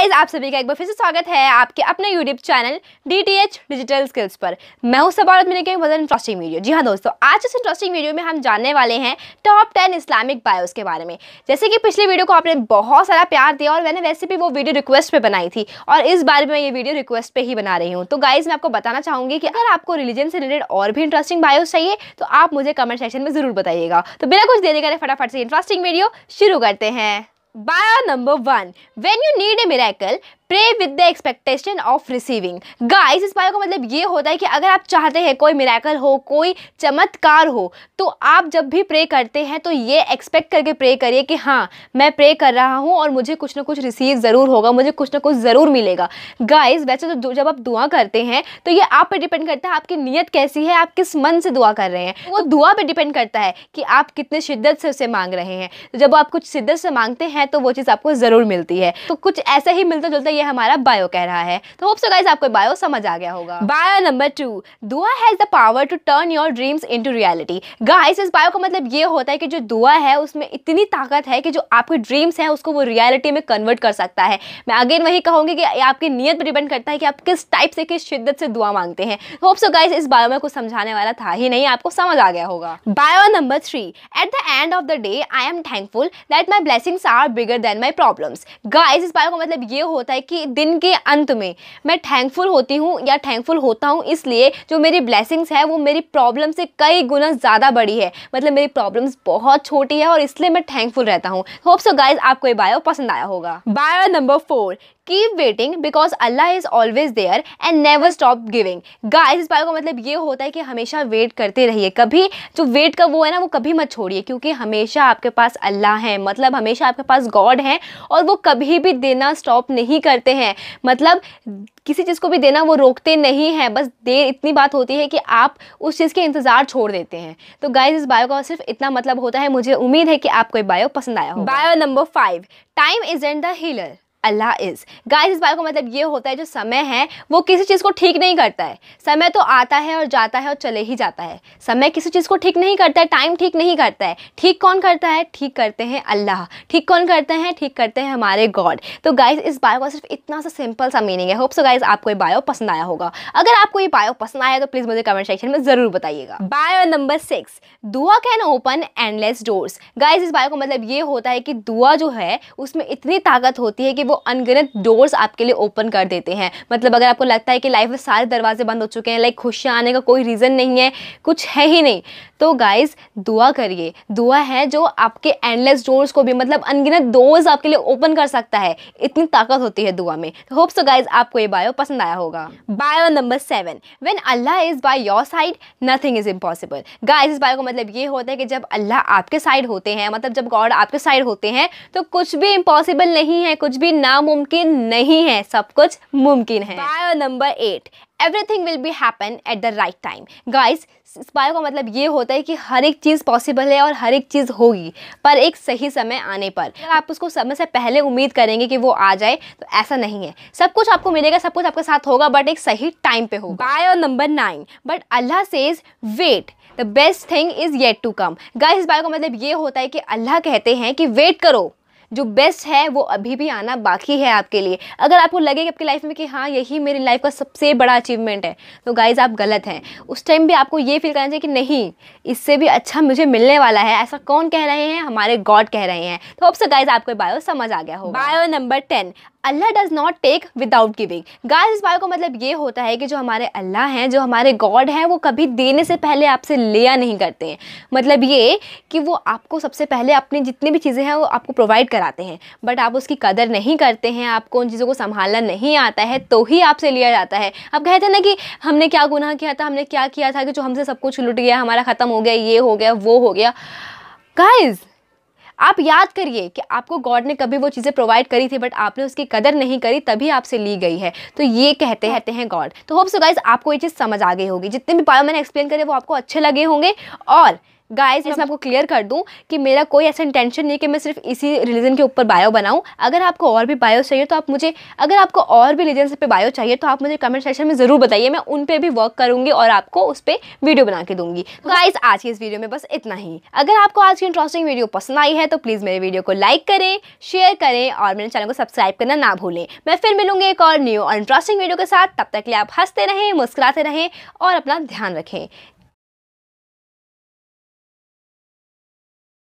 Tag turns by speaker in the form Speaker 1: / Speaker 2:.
Speaker 1: Guys आप सभी का एक बार फिर से स्वागत है आपके अपने YouTube channel D T H digital skills पर मैं हूं सबारत मेरे के वजन इंटरेस्टिंग वीडियो जी हाँ दोस्तों आज इस इंटरेस्टिंग वीडियो में हम जानने वाले हैं टॉप टेन इस्लामिक बायोस के बारे में जैसे कि पिछले वीडियो को आपने बहुत सारा प्यार दिया और मैंने वैसे भी वो वीडियो रिक्वेस्ट पर बनाई थी और इस बार भी मैं ये वीडियो रिक्वेस्ट पर ही बना रही हूँ तो गाइज मैं आपको बताना चाहूँगी कि अगर आपको रिलीजन से रिलेटेड और भी इंटरेस्टिंग बायोस चाहिए तो आप मुझे कमेंट सेक्शन में ज़रूर बताइएगा तो बिना कुछ देने लिए फटाफट से इंटरेस्टिंग वीडियो शुरू करते हैं Bar number 1. When you need a miracle, pray with the expectation of receiving guys इस बारे का मतलब ये होता है कि अगर आप चाहते हैं कोई मिराकल हो कोई चमत्कार हो तो आप जब भी प्रे करते हैं तो ये एक्सपेक्ट करके प्रे करिए कि हाँ मैं प्रे कर रहा हूँ और मुझे कुछ ना कुछ रिसीव ज़रूर होगा मुझे कुछ ना कुछ ज़रूर मिलेगा गाइज वैसे तो जब आप दुआ करते हैं तो ये आप पर डिपेंड करता है आपकी नीयत कैसी है आप किस मन से दुआ कर रहे हैं वो दुआ पर डिपेंड करता है कि आप कितने शिद्दत से उसे मांग रहे हैं जब आप कुछ शिद्दत से मांगते हैं तो वो चीज़ आपको ज़रूर मिलती है तो कुछ ऐसा ही मिलता जुलता ये हमारा बायो कह रहा है तो होप सो गाइज आपको बायो समझ आ गया होगा बायो नंबर टू दुआ has the power to turn your dreams into reality guys इस बायो का मतलब ये होता है कि जो दुआ है उसमें इतनी ताकत है कि जो आपके ड्रीम्स हैं उसको वो रियलिटी में कन्वर्ट कर सकता है मैं अगेन वही कहूँगी कि आपकी नीयत पर डिपेंड करता है कि आप किस टाइप से किस शिद्दत से दुआ मांगते हैं होप सो गाइज इस बायो में कुछ समझाने वाला था ही नहीं आपको समझ आ गया होगा bio number three at the end of the day I am thankful that my blessings are bigger than my problems guys इस बायो का मतलब ये होता है कि दिन के अंत में मैं थैंकफुल होती हूँ या थैंकफुल होता हूँ इसलिए जो मेरी ब्लेसिंग्स है वो मेरी प्रॉब्लम से कई गुना ज़्यादा बड़ी है मतलब मेरी प्रॉब्लम्स बहुत छोटी है और इसलिए मैं थैंकफुल रहता हूँ होप सो गाइज आपको ये बायो पसंद आया होगा bio number four keep waiting because Allah is always there and never stop giving guys इस बात का मतलब ये होता है कि हमेशा वेट करते रहिए कभी जो वेट का वो है ना वो कभी मत छोड़िए क्योंकि हमेशा आपके पास अल्लाह है मतलब हमेशा आपके पास गॉड है और वो कभी भी देना स्टॉप नहीं करते हैं मतलब किसी चीज़ को भी देना वो रोकते नहीं हैं बस देर इतनी बात होती है कि आप उस चीज़ के इंतज़ार छोड़ देते हैं तो गाइज इस बायो का सिर्फ इतना मतलब होता है मुझे उम्मीद है कि आपको ये बायो पसंद आया हो bio number five time is and the healer Allah is guys इस बात का मतलब ये होता है जो समय है वो किसी चीज़ को ठीक नहीं करता है समय तो आता है और जाता है और चले ही जाता है समय किसी चीज़ को ठीक नहीं करता है टाइम ठीक नहीं करता है ठीक कौन करता है ठीक करते हैं अल्लाह ठीक कौन करते हैं ठीक करते हैं हमारे गॉड तो गाइज़ इस बायो का सिर्फ इतना सा सिंपल सा मीनिंग है होप सो गाइज़ आपको ये बायो पसंद आया होगा अगर आपको ये बायो पसंद आया तो प्लीज़ मुझे कमेंट सेक्शन में ज़रूर बताइएगा बायो नंबर सिक्स दुआ can open endless doors guys इस बायो का मतलब ये होता है कि दुआ जो है उसमें इतनी ताकत होती है कि वो अनगिनत डोर्स आपके लिए ओपन कर देते हैं मतलब अगर आपको लगता है कि लाइफ में सारे दरवाजे बंद हो चुके हैं लाइक खुशियाँ आने का कोई रीज़न नहीं है कुछ है ही नहीं तो गाइज़ दुआ करिए दुआ है जो आपके एंडलेस डोर्स को भी मतलब अनगिनत डोर्स आपके लिए ओपन कर सकता है इतनी ताकत होती है दुआ में होप सो गाइज आपको ये बायो पसंद आया होगा bio number seven when Allah is by your side nothing is impossible guys इस बायो का मतलब ये होता है कि जब अल्लाह आपके साइड होते हैं मतलब जब गॉड आपके साइड होते हैं तो कुछ भी इम्पॉसिबल नहीं है कुछ भी नामुमकिन नहीं है सब कुछ मुमकिन है bio number eight everything will be happen at the right time guys bio का मतलब ये होता है कि हर एक चीज़ पॉसिबल है और हर एक चीज़ होगी पर एक सही समय आने पर अगर आप उसको समय से पहले उम्मीद करेंगे कि वो आ जाए तो ऐसा नहीं है सब कुछ आपको मिलेगा सब कुछ आपके साथ होगा बट एक सही टाइम पे होगा bio number nine but Allah says wait the best thing is yet to come guys bio का मतलब ये होता है कि अल्लाह कहते हैं कि वेट करो जो बेस्ट है वो अभी भी आना बाकी है आपके लिए अगर आपको लगे कि आपकी लाइफ में कि हाँ यही मेरी लाइफ का सबसे बड़ा अचीवमेंट है तो गाइज़ आप गलत हैं उस टाइम भी आपको ये फील करना चाहिए कि नहीं इससे भी अच्छा मुझे मिलने वाला है ऐसा कौन कह रहे हैं हमारे गॉड कह रहे हैं तो अब से गाइज आपको बायो समझ आ गया हो bio number ten Allah does not take without giving guys इस बात को मतलब ये होता है कि जो हमारे अल्लाह हैं जो हमारे गॉड हैं वो कभी देने से पहले आपसे लिया नहीं करते हैं मतलब ये कि वो आपको सबसे पहले अपनी जितनी भी चीज़ें हैं वो आपको प्रोवाइड कराते हैं बट आप उसकी कदर नहीं करते हैं आपको उन चीज़ों को संभालना नहीं आता है तो ही आपसे लिया जाता है आप कहते हैं ना कि हमने क्या गुनाह किया था हमने क्या किया था कि जो हमसे सब कुछ लुट गया हमारा ख़त्म हो गया ये हो गया वो हो गया गाइज़ आप याद करिए कि आपको गॉड ने कभी वो चीज़ें प्रोवाइड करी थी बट आपने उसकी कदर नहीं करी तभी आपसे ली गई है तो ये कहते हाँ। रहते हैं गॉड तो होप सो गाइज आपको ये चीज़ समझ आ गई होगी जितने भी पायो मैंने एक्सप्लेन करे वो आपको अच्छे लगे होंगे और गाइस मैं आपको क्लियर कर दूं कि मेरा कोई ऐसा इंटेंशन नहीं कि मैं सिर्फ इसी रिलीजन के ऊपर बायो बनाऊं अगर आपको और भी बायो चाहिए तो आप मुझे अगर आपको और भी रिलीजन पे बायो चाहिए तो आप मुझे कमेंट सेक्शन में ज़रूर बताइए मैं उन पर भी वर्क करूंगी और आपको उस पर वीडियो बना के दूँगी तो गाइज आज की इस वीडियो में बस इतना ही अगर आपको आज की इंटरेस्टिंग वीडियो पसंद आई है तो प्लीज़ मेरे वीडियो को लाइक करें शेयर करें और मेरे चैनल को सब्सक्राइब करना ना भूलें मैं फिर मिलूंगी एक और न्यू और इंटरेस्टिंग वीडियो के साथ तब तक के लिए आप हंसते रहें मुस्कुराते रहें और अपना ध्यान रखें